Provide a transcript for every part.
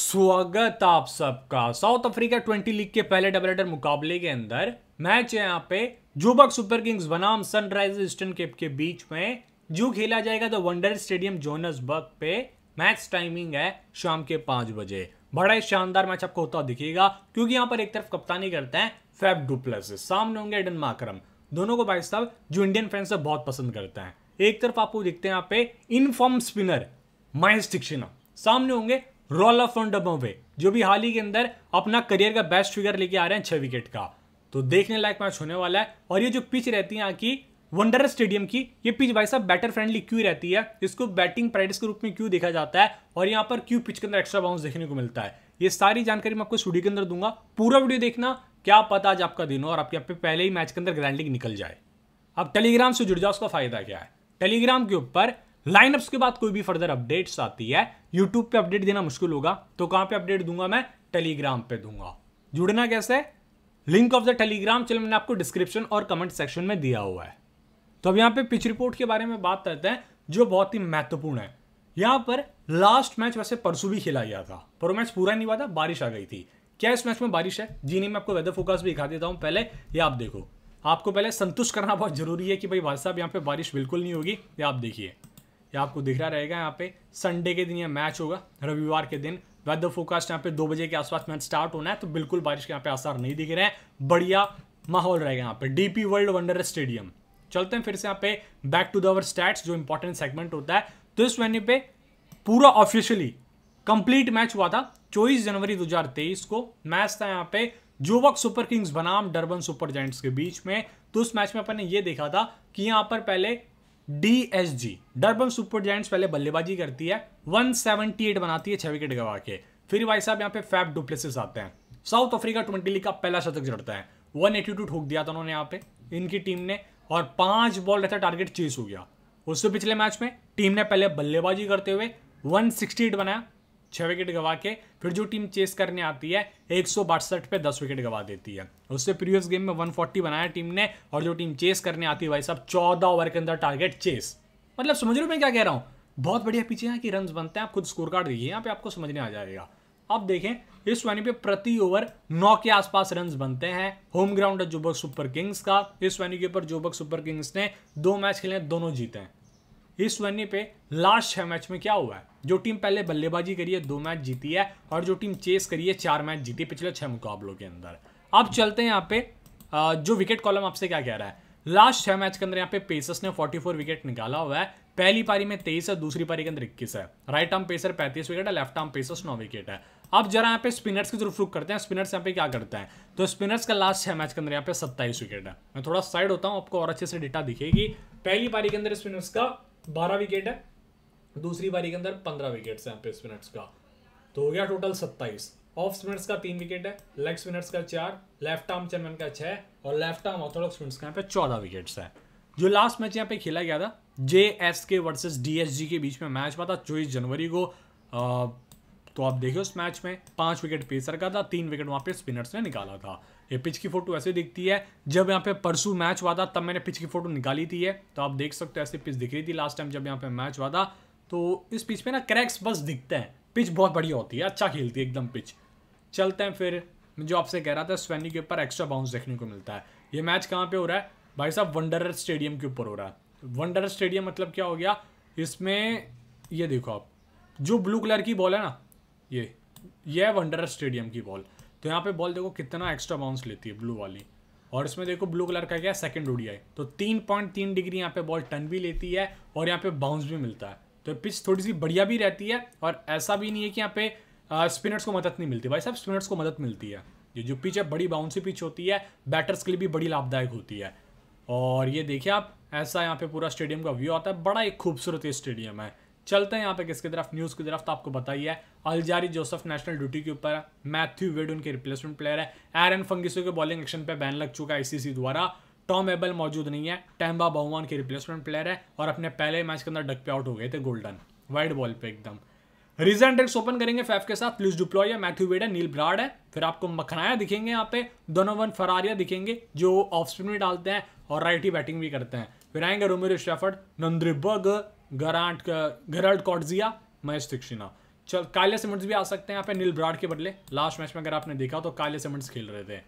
स्वागत आप सबका साउथ अफ्रीका ट्वेंटी लीग के पहले डबल एडर मुकाबले के अंदर मैच है यहाँ पे जोबक सुपर किंग्स बनाम सनराइजर ईस्टर्न केप के बीच में जो खेला जाएगा तो वंडर स्टेडियम बर्ग पे मैच टाइमिंग है शाम के पांच बजे बड़ा ही शानदार मैच आपको होता दिखेगा क्योंकि यहाँ पर एक तरफ कप्तानी करते हैं फैब डुप्लस सामने होंगे एडन माकरम दोनों को भाई साहब जो इंडियन फैंस है बहुत पसंद करते हैं एक तरफ आपको दिखते हैं यहाँ पे इनफॉर्म स्पिनर महेश सामने होंगे रोल ऑफ ऑन डबोवे जो भी हाल ही के अंदर अपना करियर का बेस्ट फिगर लेके आ रहे हैं छह विकेट का तो देखने लायक मैच होने वाला है और ये जो पिच रहती है यहाँ की वंडर स्टेडियम की ये पिच भाई साहब बैटर फ्रेंडली क्यों रहती है इसको बैटिंग प्रैक्टिस के रूप में क्यों देखा जाता है और यहाँ पर क्यों पिच के अंदर एक्स्ट्रा बाउंस देखने को मिलता है ये सारी जानकारी मैं आपको स्टूडियो के अंदर दूंगा पूरा वीडियो देखना क्या पता आज आपका दिन हो और आपके यहाँ पे पहले ही मैच के अंदर ग्रैंडिंग निकल जाए अब टेलीग्राम से जुड़ जाओ उसका फायदा क्या है टेलीग्राम के ऊपर लाइनअप्स के बाद कोई भी फर्दर अपडेट्स आती है यूट्यूब पे अपडेट देना मुश्किल होगा तो कहाँ पे अपडेट दूंगा मैं टेलीग्राम पे दूंगा जुड़ना कैसे link of the Telegram channel मैंने आपको डिस्क्रिप्शन और कमेंट सेक्शन में दिया हुआ है तो अब यहाँ पे पिच रिपोर्ट के बारे में बात करते हैं जो बहुत ही महत्वपूर्ण है यहां पर लास्ट मैच वैसे परसों भी खेला गया था पर वो मैच पूरा नहीं हुआ था बारिश आ गई थी क्या इस मैच में बारिश है जी नहीं मैं आपको वेदर फोकस भी दिखा देता हूं पहले ये आप देखो आपको पहले संतुष्ट करना बहुत जरूरी है कि भाई भाई साहब यहाँ पे बारिश बिल्कुल नहीं होगी ये आप देखिए ये आपको दिख रहा रहेगा यहाँ पे संडे के दिन यह मैच होगा रविवार के दिन वेदर फोकास्ट यहाँ पे दो बजे के आसपास मैच स्टार्ट होना है तो बिल्कुल बारिश के यहाँ पे आसार नहीं दिख रहे हैं बढ़िया माहौल रहेगा यहाँ पे डीपी वर्ल्ड वंडर स्टेडियम चलते हैं फिर से यहाँ पे बैक टू दवर स्टैट्स जो इंपॉर्टेंट सेगमेंट होता है तो इस वेन्यू पे पूरा ऑफिशियली कंप्लीट मैच हुआ था चौबीस जनवरी दो को मैच था यहाँ पे जोबक सुपर किंग्स बनाम डरबन सुपर जैंट्स के बीच में तो उस मैच में अपन ने ये देखा था कि यहाँ पर पहले डीएसजी डरबन सुपर जायंट्स पहले बल्लेबाजी करती है 178 बनाती है छह विकेट गवा के फिर भाई साहब यहाँ पे फैब डुप्लेसिस आते हैं साउथ अफ्रीका ट्वेंटी लीग का पहला शतक जड़ता है 182 ठोक दिया था उन्होंने यहाँ पे इनकी टीम ने और पांच बॉल रहता टारगेट चेस हो गया उससे पिछले मैच में टीम ने पहले बल्लेबाजी करते हुए वन बनाया छह विकेट गवा के फिर जो टीम चेस करने आती है एक पे दस विकेट गवा देती है उससे प्रीवियस गेम में 140 बनाया टीम ने और जो टीम चेस करने आती है भाई साहब चौदह ओवर के अंदर टारगेट चेस मतलब समझ रहे हो मैं क्या कह रहा हूँ बहुत बढ़िया पीछे यहाँ की रन बनते हैं आप खुद स्कोर कार्ड दीजिए यहाँ पे आपको समझने आ जाएगा अब देखें इस वैनी पे प्रति ओवर नौ के आसपास रन बनते हैं होम ग्राउंड है जोबक सुपर किंग्स का इस वैनी के ऊपर जोबक सुपर किंग्स ने दो मैच खेले दोनों जीते हैं इस वन्य पे लास्ट छः मैच में क्या हुआ है जो टीम पहले बल्लेबाजी करी है दो मैच जीती है और जो टीम चेस करी है चार मैच जीती पिछले छः मुकाबलों के अंदर अब चलते हैं यहाँ पे जो विकेट कॉलम आपसे क्या कह रहा है लास्ट छः मैच के अंदर यहाँ पे पेसर्स ने 44 विकेट निकाला हुआ है पहली पारी में तेईस है दूसरी पारी के अंदर इक्कीस है राइट आर्म पेसर पैंतीस विकेट है लेफ्ट आर्म पेसर्स नौ विकेट है अब जरा यहाँ पे स्पिनर्स की तरफ रुख करते हैं स्पिनर्स यहाँ पे क्या करते हैं तो स्पिनर्स का लास्ट छः मैच के अंदर यहाँ पे सत्ताईस विकेट है मैं थोड़ा साइड होता हूँ आपको और अच्छे से डेटा दिखेगी पहली पारी के अंदर स्पिनर्स का बारह विकेट है दूसरी बारी के अंदर पंद्रह विकेट्स हैं पे स्पिनर्स का तो हो गया टोटल सत्ताईस ऑफ स्पिनर्स का तीन विकेट है लेग स्पिनर्स का चार लेफ्ट आर्म चेयरमैन का छः और लेफ्ट आर्म ऑर्थोडॉक्स स्पिनर्स का यहाँ पे चौदह विकेट्स हैं जो लास्ट मैच यहाँ पे खेला गया था J S K versus D S G के बीच में मैच हुआ था चौबीस जनवरी को आ, तो आप देखिए उस मैच में पाँच विकेट पेसर का था तीन विकेट वहाँ पे स्पिनर्स ने निकाला था ये पिच की फोटो ऐसे दिखती है जब यहाँ पे परसों मैच हुआ था तब मैंने पिच की फोटो निकाली थी है तो आप देख सकते हो ऐसे पिच दिख रही थी लास्ट टाइम जब यहाँ पे मैच हुआ था तो इस पिच पे ना क्रैक्स बस दिखते हैं पिच बहुत बढ़िया होती है अच्छा खेलती है एकदम पिच चलते हैं फिर जो आपसे कह रहा था स्वेनी के ऊपर एक्स्ट्रा बाउंस देखने को मिलता है ये मैच कहाँ पे हो रहा है भाई साहब वंडर स्टेडियम के ऊपर हो रहा है वंडर स्टेडियम मतलब क्या हो गया इसमें ये देखो आप जो ब्लू कलर की बॉल है ना ये ये है वंडर स्टेडियम की बॉल तो यहाँ पे बॉल देखो कितना एक्स्ट्रा बाउंस लेती है ब्लू वाली और इसमें देखो ब्लू कलर का क्या सेकंड ओडीआई तो तीन पॉइंट तीन डिग्री यहाँ पे बॉल टर्न भी लेती है और यहाँ पे बाउंस भी मिलता है तो पिच थोड़ी सी बढ़िया भी रहती है और ऐसा भी नहीं है कि यहाँ पे स्पिनर्स को मदद नहीं मिलती भाई साहब स्पिनर्स को मदद मिलती है ये जो पिच है बड़ी बाउंसी पिच होती है बैटर्स के लिए भी बड़ी लाभदायक होती है और ये देखिए आप ऐसा यहाँ पे पूरा स्टेडियम का व्यू आता है बड़ा एक खूबसूरत स्टेडियम है चलते हैं यहाँ पे किसकी तरफ न्यूज़ की तरफ तो आपको बताइए अलजारी जोसफ नेशनल ड्यूटी के ऊपर मैथ्यू वेड उनके रिप्लेसमेंट प्लेयर है एरन फंगिसो के बॉलिंग एक्शन पे बैन लग चुका है आईसीसी द्वारा टॉम एबल मौजूद नहीं है टैम्बा बहुमान के रिप्लेसमेंट प्लेयर है और अपने पहले मैच के अंदर डक पे आउट हो गए थे गोल्डन वाइड बॉल पे एकदम रीजन डेक्स ओपन करेंगे फैफ के साथ प्लीज डिप्लॉय है मैथ्यू वेड है नील ब्राड है फिर आपको मखनाया दिखेंगे यहाँ पे दोनों वन फरारिया दिखेंगे जो ऑफ स्पिन भी डालते हैं और राइट ही बैटिंग भी करते हैं फिर आएंगे रोमेरो शेफर्ड नंद्रिबर्ग गरांट गरल्ड कॉटजिया महेश तिक्षिना चल काले सिमंट्स भी आ सकते हैं यहाँ पे नील ब्राड के बदले लास्ट मैच में अगर आपने देखा तो काले सिमंट्स खेल रहे थे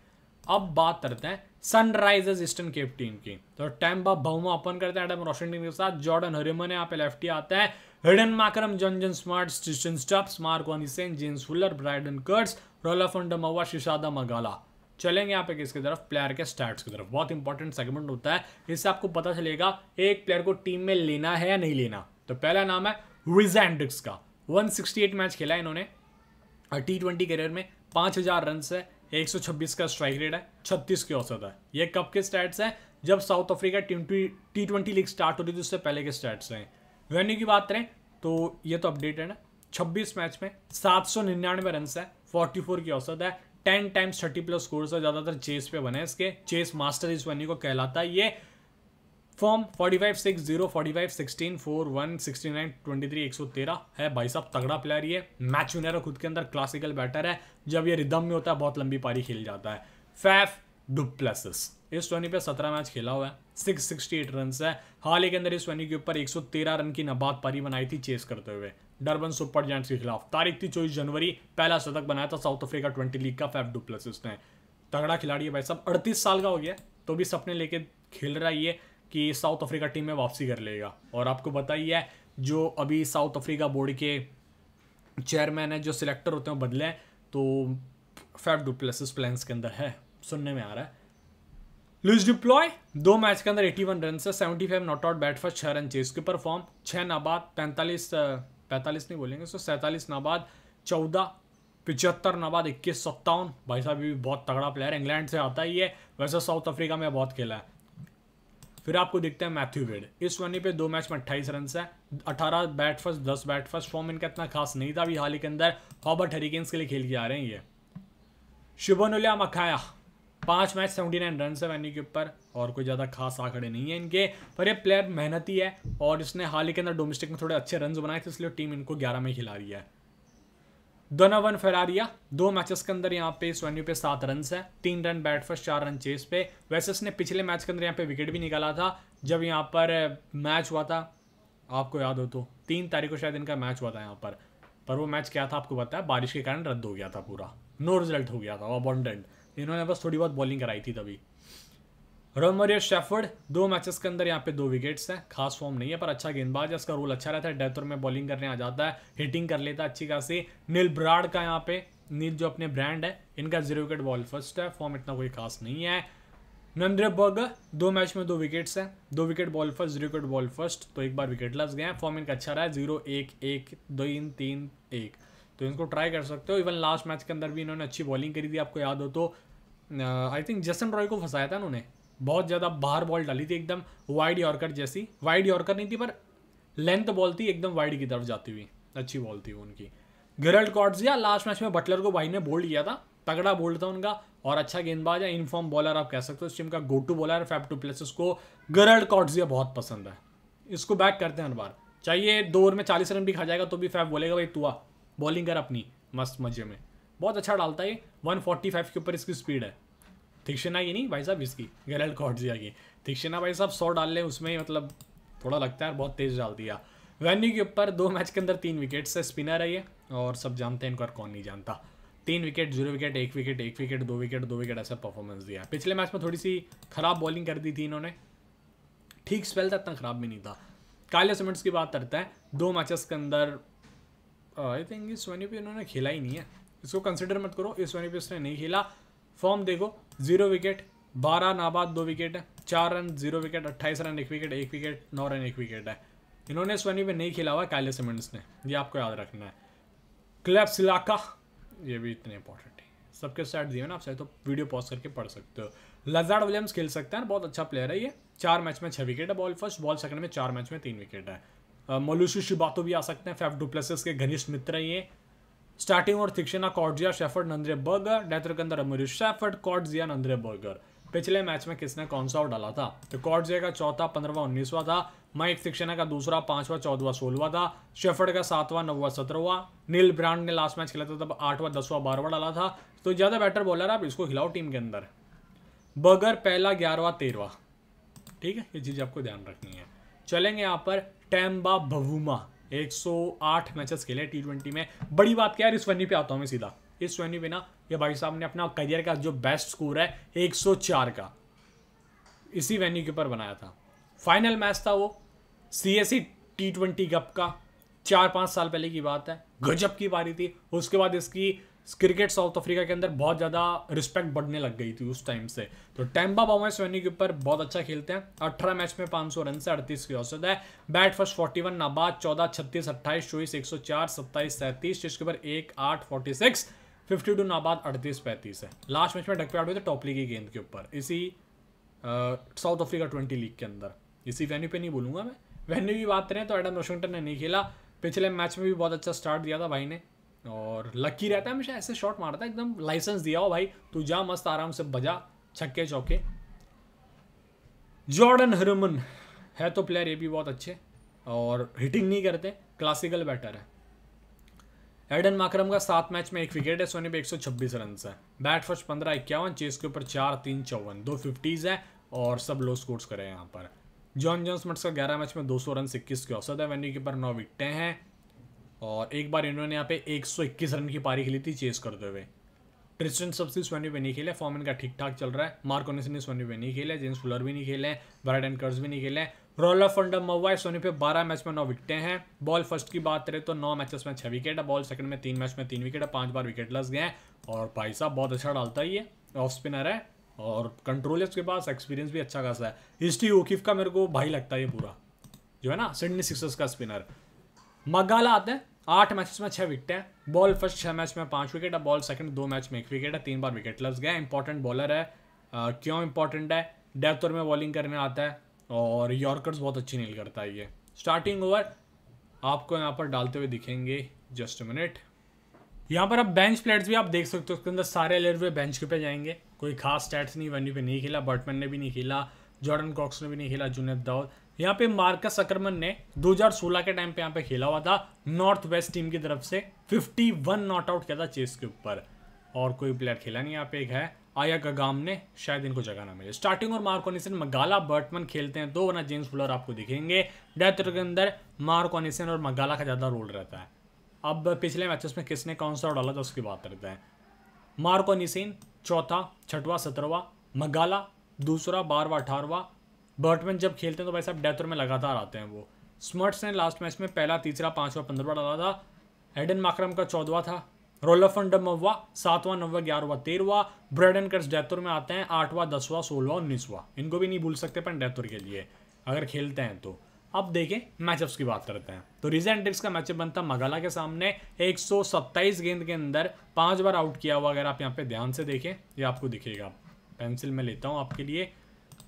अब बात करते हैं सनराइजर्स ईस्टर्न केप टीम की तो टेम्बा बहुमा ओपन करते हैं एडम रोशनटिन के साथ जॉर्डन हरिमन यहाँ पे लेफ्ट ही आते हैं हिडन माकरम जॉनजन स्मार्ट स्टिशन स्टप्स मार्क वॉनिसेन जेम्स फुलर ब्राइडन कर्ट्स रोला फंडमवा शिशादा मगाला चलेंगे यहाँ पे किसकी तरफ प्लेयर के स्टार्ट की तरफ बहुत इंपॉर्टेंट सेगमेंट होता है इससे आपको पता चलेगा एक प्लेयर को टीम में लेना है या नहीं लेना तो पहला नाम है रिजेंडिक्स का 168 मैच खेला है इन्होंने टी ट्वेंटी करियर में पाँच हज़ार रन है 126 का स्ट्राइक रेट है 36 की औसत है ये कब के स्टैट्स हैं जब South Africa team T twenty league start हो रही थी उससे पहले के स्टैट्स हैं वेन्यू की बात करें तो ये तो अपडेटेड है 26 मैच में सात 799 रन है 44 की औसत है ten times thirty plus score है ज़्यादातर चेस पे बने इसके चेस मास्टर इस वनी को कहलाता है ये form forty five six zero forty five sixteen four one sixty nine twenty three एक सौ तेरह है भाई साहब तगड़ा प्लेयर ये मैच विनर है खुद के अंदर क्लासिकल बैटर है जब ये रिदम में होता है बहुत लंबी पारी खेल जाता है फैफ डुप्लेसिस इस ट्वेंटी पे सत्रह मैच खेला हुआ है सिक्स सिक्सटी एट रन है हाल ही के अंदर इस वेन्यू के ऊपर एक सौ तेरह रन की नबाद पारी बनाई थी चेस करते हुए डरबन सुपर जैंट्स के खिलाफ तारीख थी चौबीस जनवरी पहला शतक बनाया था साउथ अफ्रीका ट्वेंटी लीग का फैफ प्लस ने तगड़ा खिलाड़ी है भाई साहब अड़तीस साल का हो गया तो भी सपने लेके खेल रहा है कि साउथ अफ्रीका टीम में वापसी कर लेगा और आपको बताइए जो अभी साउथ अफ्रीका बोर्ड के चेयरमैन है जो सिलेक्टर होते हैं बदले हैं तो फैफ प्लस प्लान्स के अंदर है सुनने में आ रहा है लुइस डिप्लॉय दो मैच के अंदर 81 रन से seventy five not out bat पर छः रन चाहिए उसके ऊपर फॉर्म छः नाबाद पैंतालीस पैंतालीस नहीं बोलेंगे सो सैंतालीस नाबाद चौदह पिचहत्तर नाबाद इक्कीस सत्तावन भाई साहब भी बहुत तगड़ा प्लेयर इंग्लैंड से आता ही है वैसे साउथ अफ्रीका में बहुत खेला है फिर आपको देखते हैं मैथ्यू वेड इस वनी पे दो मैच में अट्ठाईस रन है अठारह बैट फर्स्ट दस बैट फर्स्ट फॉर्म इनका इतना खास नहीं था अभी हाल ही के अंदर हॉबर्ट हरिकेन्स के लिए खेल के आ रहे हैं ये शुभन उलिया मखाया पाँच मैच सेवेंटी नाइन रन है वेन्यू के ऊपर और कोई ज़्यादा खास आंकड़े नहीं है इनके पर ये प्लेयर मेहनती है और इसने हाल ही के अंदर डोमेस्टिक में थोड़े अच्छे रन बनाए थे इसलिए टीम इनको ग्यारह में खिला रही है दोनावन फेरारिया दो मैचेस के अंदर यहाँ पे इस वेन्यू पे सात रन है तीन रन बैट फर्स्ट चार रन चेस पे वैसे इसने पिछले मैच के अंदर यहाँ पे विकेट भी निकाला था जब यहाँ पर मैच हुआ था आपको याद हो तो तीन तारीख को शायद इनका मैच हुआ था यहाँ पर पर वो मैच क्या था आपको पता है बारिश के कारण रद्द हो गया था पूरा नो रिजल्ट हो गया था वो अबॉन्डेंट इन्होंने बस थोड़ी बहुत बॉलिंग कराई थी तभी रोमरियो शेफर्ड दो मैचेस के अंदर यहाँ पे दो विकेट्स हैं खास फॉर्म नहीं है पर अच्छा गेंदबाज है उसका रोल अच्छा रहता है डेथ में बॉलिंग करने आ जाता है हिटिंग कर लेता है अच्छी खासी नील ब्राड का यहाँ पे नील जो अपने ब्रांड है इनका जीरो विकेट बॉल फर्स्ट है फॉर्म इतना कोई खास नहीं है बर्ग दो मैच में दो विकेट्स हैं दो wicket ball first zero wicket ball first तो एक बार विकेट लस गए हैं फॉर्म इनका अच्छा रहा है जीरो एक एक दो तीन एक तो इनको ट्राई कर सकते हो इवन लास्ट मैच के अंदर भी इन्होंने अच्छी बॉलिंग करी थी आपको याद हो तो आई थिंक जसन रॉय को फंसाया था उन्होंने बहुत ज़्यादा बाहर बॉल डाली थी एकदम वाइड यॉर्कर जैसी वाइड यॉर्कर नहीं थी पर लेंथ बॉल थी एकदम वाइड की तरफ जाती हुई अच्छी बॉल थी उनकी कॉर्ड्स या लास्ट मैच में बटलर को भाई ने बोल्ड किया था तगड़ा बोल्ड था उनका और अच्छा गेंदबाज है इनफॉर्म बॉलर आप कह सकते हो इस टीम का गो टू बॉलर फैप टू उसको को गरल्ड या बहुत पसंद है इसको बैक करते हैं हर बार चाहिए दो ओवर में चालीस रन भी खा जाएगा तो भी फैप बोलेगा भाई तुआ बॉलिंग कर अपनी मस्त मजे में बहुत अच्छा डालता है वन फोर्टी फाइव के ऊपर इसकी स्पीड है थिक्शना की नहीं भाई साहब इसकी गैरल कॉर्डजिया की थिक्शना भाई साहब सौ डाल लें उसमें मतलब थोड़ा लगता है बहुत तेज़ डाल दिया वेन्यू के ऊपर दो मैच के अंदर तीन विकेट से स्पिनर है ये और सब जानते हैं इनको और कौन नहीं जानता तीन विकेट जीरो विकेट एक विकेट एक विकेट दो विकेट दो विकेट ऐसा परफॉर्मेंस दिया पिछले मैच में थोड़ी सी खराब बॉलिंग कर दी थी इन्होंने ठीक स्पेल था इतना खराब भी नहीं था काले सीमेंट्स की बात करते हैं दो मैचेस के अंदर आई थिंक ये सोनी पे इन्होंने खेला ही नहीं है इसको कंसिडर मत करो इस सोनी पे उसने नहीं खेला फॉर्म देखो जीरो विकेट बारह नाबाद दो विकेट है चार रन जीरो विकेट अट्ठाईस रन एक विकेट एक विकेट नौ रन एक विकेट है इन्होंने इस पे नहीं खेला हुआ काले सीमेंट्स ने ये आपको याद रखना है क्लैब सिलाका ये भी इतने इंपॉर्टेंट है सबके साइड दिए ना आप चाहे तो वीडियो पॉज करके पढ़ सकते हो लजार्ड विलियम्स खेल सकते हैं बहुत अच्छा प्लेयर है ये चार मैच में छः विकेट है बॉल फर्स्ट बॉल सेकंड में चार मैच में तीन विकेट है मोलूशी शिबातो भी आ सकते हैं फेफ डुप्लेसिस के घनिष्ठ मित्र ये स्टार्टिंग और थिक्शना कॉर्डिया शेफर्ड नंद्रे बर्गर डेथर के अंदर अमरीश शेफर्ड कॉर्डिया नंद्रे बर्गर पिछले मैच में किसने कौन सा डाला था तो कॉर्डिया का चौथा पंद्रवा उन्नीसवा था माइक थिक्शना का दूसरा पांचवा चौदवा सोलवा था शेफर्ड का सातवा नौवा सत्रहवा नील ब्रांड ने लास्ट मैच खेला था तब आठवा दसवा बारहवा डाला था तो ज़्यादा बेटर बॉलर आप इसको खिलाओ टीम के अंदर बर्गर पहला ग्यारहवा तेरहवा ठीक है ये चीज़ आपको ध्यान रखनी है चलेंगे यहाँ पर टैम्बा भवुमा 108 मैचेस खेले टी ट्वेंटी में बड़ी बात क्या है इस वेन्यू पे आता हूँ मैं सीधा इस वेन्यू पे ना ये भाई साहब ने अपना करियर का जो बेस्ट स्कोर है 104 का इसी वेन्यू के ऊपर बनाया था फाइनल मैच था वो सी एस सी कप का चार पाँच साल पहले की बात है गजब की पारी थी उसके बाद इसकी क्रिकेट साउथ अफ्रीका के अंदर बहुत ज़्यादा रिस्पेक्ट बढ़ने लग गई थी उस टाइम से तो टैम्बा बाउमा सोनी के ऊपर बहुत अच्छा खेलते हैं अठारह मैच में पांच सौ रन से अड़तीस की औसत है बैट फर्स्ट फोर्टी वन नाबाद चौदह छत्तीस अट्ठाईस चौबीस एक सौ चार सत्ताईस सैंतीस टेस्ट के ऊपर एक आठ फोर्टी सिक्स फिफ्टी टू नाबाद अड़तीस पैंतीस है लास्ट मैच में डक पैट आउट हुए थे टॉपली की गेंद के ऊपर इसी साउथ अफ्रीका ट्वेंटी लीग के अंदर इसी वेन्यू पे नहीं बोलूंगा मैं वेन्यू की बात करें तो एडम वॉशिंगटन ने नहीं खेला पिछले मैच में भी बहुत अच्छा स्टार्ट दिया था भाई ने और लकी रहता है हमेशा ऐसे शॉट मारता है एकदम लाइसेंस दिया हो भाई तू जा मस्त आराम से बजा छक्के चौके जॉर्डन हरमन है तो प्लेयर ये भी बहुत अच्छे और हिटिंग नहीं करते क्लासिकल बैटर है एडन माकरम का सात मैच में एक विकेट है सोने पे 126 रन है बैट फर्स्ट पंद्रह इक्यावन चेस के ऊपर चार तीन चौवन दो फिफ्टीज़ है और सब लो स्कोर्स करे यहाँ पर जॉन जॉन्स मट्स का ग्यारह मैच में दो सौ रन इक्कीस के औसत है वेन्यू के ऊपर नौ विकटें हैं और एक बार इन्होंने यहाँ पे 121 रन की पारी खेली थी चेस करते हुए ट्रिस्टन सबसे स्वैन पे नहीं खेला फॉर्म इनका ठीक ठाक चल रहा है मार्क ओनेसन ने पे नहीं खेला जेम्स फुलर भी नहीं खेले हैं ब्राइड एंड कर्स भी नहीं खेले हैं ऑफ फंडा मवा सोनी पे बारह मैच में नौ विकेटें हैं बॉल फर्स्ट की बात करें तो नौ मैचेस में छः विकेट है बॉल सेकंड में तीन मैच में तीन विकेट है पांच बार विकेट लस गए हैं और भाई साहब बहुत अच्छा डालता ही है ऑफ स्पिनर है और कंट्रोल उसके पास एक्सपीरियंस भी अच्छा खासा है हिस्ट्री ओकिफ का मेरे को भाई लगता है ये पूरा जो है ना सिडनी सिक्सर्स का स्पिनर मगाला आता है आठ मैचेस में छः विकेट हैं बॉल फर्स्ट छः मैच में पाँच विकेट है बॉल सेकंड दो मैच में एक विकेट है तीन बार विकेट लस गया इंपॉर्टेंट बॉलर है आ, क्यों इंपॉर्टेंट है डेप्थ और में बॉलिंग करने आता है और यॉर्कर्स बहुत अच्छी नील करता है ये स्टार्टिंग ओवर आपको यहाँ पर डालते हुए दिखेंगे जस्ट मिनट यहाँ पर आप बेंच प्लेयर्स भी आप देख सकते हो उसके अंदर सारे लेयर हुए बेंच के पे जाएंगे कोई खास स्टैट्स नहीं यू पे नहीं खेला बर्टमैन ने भी नहीं खेला जॉर्डन कॉक्स ने भी नहीं खेला जुनेद दाऊद यहाँ पे मार्कस अक्रमन ने 2016 के टाइम पे यहाँ पे खेला हुआ था नॉर्थ वेस्ट टीम की तरफ से 51 नॉट आउट किया था चेस के ऊपर और कोई प्लेयर खेला नहीं यहाँ पे एक है आया गाम ने शायद इनको जगह ना मिले स्टार्टिंग और मार्कोनिसन मगाला बर्टमन खेलते हैं दो तो, वरना जेम्स फुलर आपको दिखेंगे डेथ के अंदर मार्कोनिसन और मगाला का ज़्यादा रोल रहता है अब पिछले मैचेस में किसने कौन सा डाला था उसकी बात करते हैं मार्कोनिसन चौथा छठवा सत्रहवा मगाला दूसरा बारवा अठारवा बर्टमैन जब खेलते हैं तो भाई साहब डेथ ओवर में लगातार आते हैं वो स्मर्ट्स ने लास्ट मैच में पहला तीसरा पाँचवा पंद्रहवा डाला था एडन माक्रम का चौदवा था रोलफन डमवा सातवां नौवा ग्यारहवा तेरहवा ब्रेडन कर्स ओवर में आते हैं आठवां दसवां सोलवा उन्नीसवा इनको भी नहीं भूल सकते डेथ ओवर के लिए अगर खेलते हैं तो अब देखें मैचअप्स की बात करते हैं तो रिजेंट का मैचअप बनता मगाला के सामने 127 गेंद के अंदर पांच बार आउट किया हुआ अगर आप यहाँ पे ध्यान से देखें ये आपको दिखेगा पेंसिल में लेता हूँ आपके लिए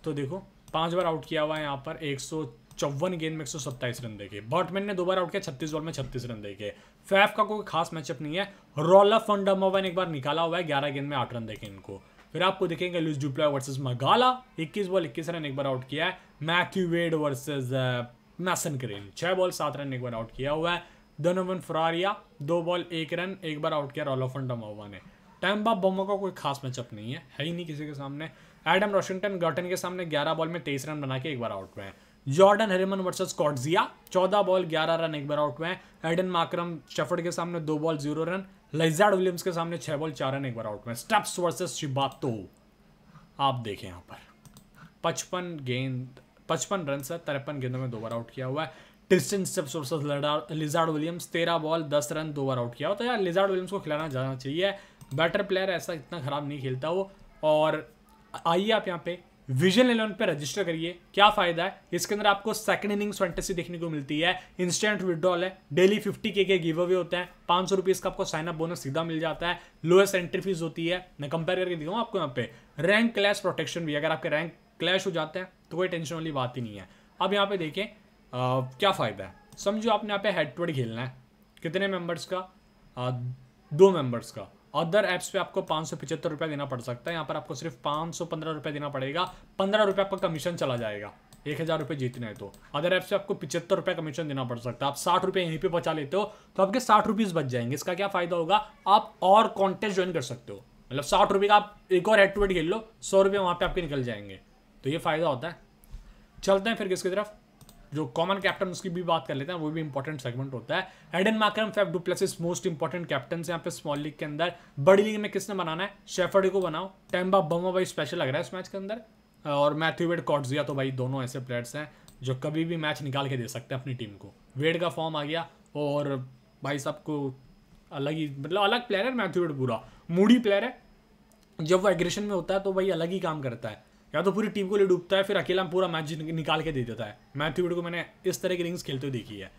तो देखो पांच बार आउट किया हुआ है यहाँ पर एक चौवन गेंद में एक रन देखे बॉटमैन ने दो बार आउट किया छत्तीस बॉल में छत्तीस रन देखे फैफ का कोई खास मैचअप नहीं है रोला फंडामोवा ने एक बार निकाला हुआ है ग्यारह गेंद में आठ रन देखे इनको फिर आपको देखेंगे Leus du Plooy versus Magala 21 ball 21 run एक बार आउट किया है Matthew Wade versus Mason Crane छह बॉल सात रन एक बार आउट किया हुआ है दोनों फरारिया दो बॉल एक रन एक बार आउट किया रोलोफन डमोवा ने टैम्बा बोमा का कोई खास मैचअप नहीं है है ही नहीं किसी के सामने एडम वॉशिंगटन गर्टन के सामने 11 बॉल में 23 रन बना के एक बार आउट हुए हैं Jordan Hermann versus Coetzee 14 ball 11 run एक बार आउट हुए हैं एडन माक्रम शफर्ड के सामने दो ball zero run Lizaad Williams के सामने छह बॉल चार रन एक बार आउट हुए स्टेप्स वर्सेस शिबातो आप देखें यहाँ पर पचपन गेंद पचपन रन से तिरपन गेंदों में दो बार आउट किया हुआ है Tristan Stubbs versus Lizaad Williams तेरह बॉल दस रन दो बार आउट किया हुआ तो यार लिजार्ड विलियम्स को खिलाना जाना चाहिए बैटर प्लेयर ऐसा इतना ख़राब नहीं खेलता वो और आइए आप यहाँ पे विजन एलेवन पे रजिस्टर करिए क्या फ़ायदा है इसके अंदर आपको सेकंड इनिंग्स फैंटेसी देखने को मिलती है इंस्टेंट विड्रॉल है डेली फिफ्टी के के गिव अवे होते हैं पाँच सौ रुपीज़ का आपको साइन अप बोनस सीधा मिल जाता है लोएस्ट एंट्री फीस होती है मैं कंपेयर करके दिखाऊँ आपको यहाँ पे रैंक क्लैश प्रोटेक्शन भी अगर आपके रैंक क्लैश हो जाते हैं तो कोई टेंशन वाली बात ही नहीं है अब यहाँ पे देखें क्या फ़ायदा है समझो आपने यहाँ पे हेड टू हेड खेलना है कितने मेंबर्स का आ, दो मेंबर्स का अदर ऐप्स पे आपको पाँच सौ पचहत्तर रुपया देना पड़ सकता है यहाँ पर आपको सिर्फ पाँच सौ पंद्रह रुपया देना पड़ेगा पंद्रह रुपये आपका कमीशन चला जाएगा एक हज़ार रुपये जीतना है तो अदर ऐप्स पे आपको पिछहत्तर रुपये कमीशन देना पड़ सकता है आप साठ रुपये यहीं पर बचा लेते हो तो आपके साठ रुपीज़ बच जाएंगे इसका क्या फ़ायदा होगा आप और कॉन्टेस्ट ज्वाइन कर सकते हो मतलब साठ रुपये का आप एक और हेड टू हेड खेल लो सौ रुपये वहाँ पर आपके निकल जाएंगे तो ये फ़ायदा होता है चलते हैं फिर किसकी तरफ जो कॉमन कैप्टन उसकी भी बात कर लेते हैं वो भी इंपॉर्टेंट सेगमेंट होता है Aiden Markram Faf du Plessis most important captain यहाँ पे स्मॉल लीग के अंदर बड़ी लीग में किसने बनाना है शेफर्ड को बनाओ टैम्बा बमा भाई स्पेशल लग रहा है इस मैच के अंदर और मैथ्यूवेड कॉट्सिया तो भाई दोनों ऐसे प्लेयर्स हैं जो कभी भी मैच निकाल के दे सकते हैं अपनी टीम को वेड का फॉर्म आ गया और भाई सबको को अलग ही मतलब अलग प्लेयर है मैथ्यूवेड पूरा मूडी प्लेयर है जब वो एग्रेशन में होता है तो भाई अलग ही काम करता है या तो पूरी टीम को ले डूबता है फिर अकेला पूरा मैच निकाल के दे देता है मैथ्यू को मैंने इस तरह की रिंग्स खेलते हुए देखी है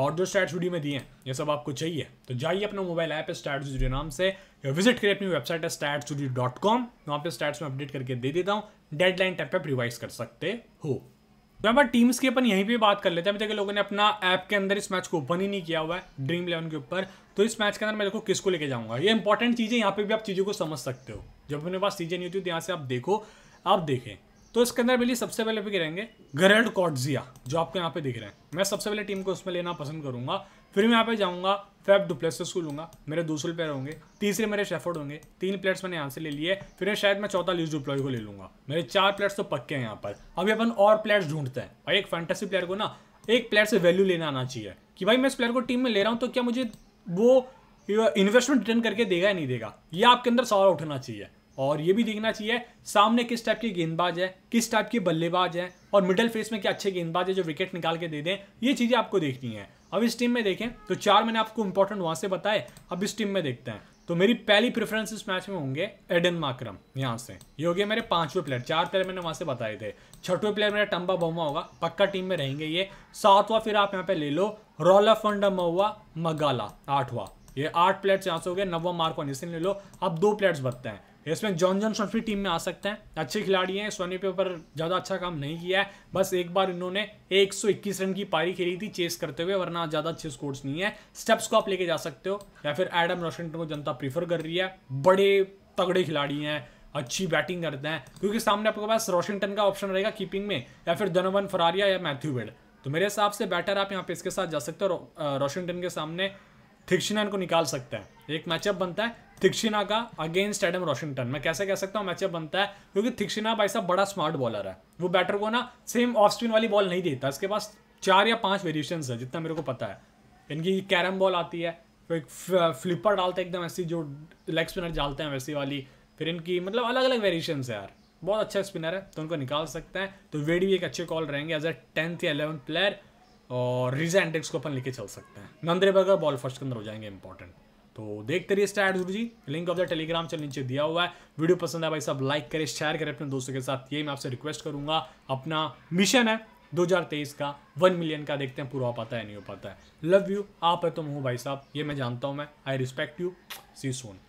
और जो स्टैट वीडियो में दिए हैं ये सब आपको चाहिए तो जाइए अपना मोबाइल ऐप स्टैट स्टूडियो नाम से या विजिट करिए अपनी वेबसाइट है स्टैट स्टूडियो डॉट कॉम वहाँ पर स्टैट्स में अपडेट करके दे देता हूँ डेडलाइन टाइप पर रिवाइज कर सकते हो तो यहाँ पर टीम्स की अपन यहीं पर बात कर लेते हैं अभी तक लोगों ने अपना ऐप के अंदर इस मैच को ओपन ही नहीं किया हुआ है ड्रीम इलेवन के ऊपर तो इस मैच के अंदर मैं देखो किसको लेके जाऊंगा ये इंपॉर्टेंट चीज़ें यहाँ पे भी आप चीज़ों को समझ सकते हो जब अपने पास चीज़ें नहीं होती तो यहाँ से आप देखो आप देखें तो इसके अंदर मिली सबसे पहले भी रहेंगे गरल्ड कॉटजिया जो आपको यहाँ पे दिख रहे हैं मैं सबसे पहले टीम को उसमें लेना पसंद करूंगा फिर मैं यहाँ पे जाऊंगा फैब डुप्लेस को लूंगा मेरे दूसरे प्लेयर होंगे तीसरे मेरे शेफर्ड होंगे तीन प्लेयर्स मैंने यहाँ से ले लिए फिर शायद मैं चौथा लीज डुप्लॉय को ले लूंगा मेरे चार प्लेयर्स तो पक्के हैं यहाँ पर अभी अपन और प्लेयर्स ढूंढते हैं भाई एक फैंटेसी प्लेयर को ना एक प्लेयर से वैल्यू लेना आना चाहिए कि भाई मैं इस प्लेयर को टीम में ले रहा हूँ तो क्या मुझे वो इन्वेस्टमेंट रिटर्न करके देगा या नहीं देगा ये आपके अंदर सवाल उठना चाहिए और ये भी देखना चाहिए सामने किस टाइप के गेंदबाज है किस टाइप के बल्लेबाज है और मिडिल फेस में क्या अच्छे गेंदबाज है जो विकेट निकाल के दे दें ये चीज़ें आपको देखनी है अब इस टीम में देखें तो चार मैंने आपको इंपॉर्टेंट वहाँ से बताए अब इस टीम में देखते हैं तो मेरी पहली प्रेफरेंस इस मैच में होंगे एडन माक्रम यहाँ से ये हो गया मेरे पांचवें प्लेयर चार प्लेयर मैंने वहाँ से बताए थे छठवें प्लेयर मेरा टम्बा बहुमा होगा पक्का टीम में रहेंगे ये सातवां फिर आप यहाँ पे ले लो रोला फंडा महुआ मगाला आठवां ये आठ प्लेयर्स यहाँ से हो गए नवा मार्क निसिन ले लो अब दो प्लेयर्स बदते हैं इसमें जॉन जॉनसन फिर टीम में आ सकते हैं अच्छे खिलाड़ी हैं सोनी पे ऊपर ज़्यादा अच्छा काम नहीं किया है बस एक बार इन्होंने 121 रन की पारी खेली थी चेस करते हुए वरना ज़्यादा अच्छे स्कोर्स नहीं है स्टेप्स को आप लेके जा सकते हो या फिर एडम रॉशिंगटन को जनता प्रीफर कर रही है बड़े तगड़े खिलाड़ी हैं अच्छी बैटिंग करते हैं क्योंकि सामने आपके पास रोशिंगटन का ऑप्शन रहेगा कीपिंग में या फिर धनोवन फरारिया या मैथ्यू वेड तो मेरे हिसाब से बैटर आप यहाँ पे इसके साथ जा सकते हो रोशिंगटन के सामने थिक्शनन को निकाल सकते हैं एक मैचअप बनता है थिक्शिना का अगेंस्ट एडम वॉशिंगटन मैं कैसे कह सकता हूँ मैचअप बनता है क्योंकि थिक्शिना भाई साहब बड़ा स्मार्ट बॉलर है वो बैटर को ना सेम ऑफ स्पिन वाली बॉल नहीं देता इसके पास चार या पाँच वेरिएशन है जितना मेरे को पता है इनकी कैरम बॉल आती है फिर फ्लिपर डालते हैं एकदम ऐसी जो लेग स्पिनर डालते हैं वैसी वाली फिर इनकी मतलब अलग अलग वेरिएशन है यार बहुत अच्छा स्पिनर है तो उनको निकाल सकते हैं तो वेड भी एक अच्छे कॉल रहेंगे एज ए टेंथ या इलेवंथ प्लेयर और रिजा एंटेक्स को अपन लेके चल सकते हैं नंद्रे बगर बॉल फर्स्ट के अंदर हो जाएंगे इंपॉर्टेंट तो देखते रहिए Star Guru ji link of the Telegram channel नीचे दिया हुआ है वीडियो पसंद है भाई सब लाइक करें शेयर करें अपने दोस्तों के साथ ये मैं आपसे रिक्वेस्ट करूंगा अपना मिशन है 2023 का वन मिलियन का देखते हैं पूरा हो पाता है नहीं हो पाता है लव यू आप है तुम तो हो भाई साहब ये मैं जानता हूँ मैं I respect you see Son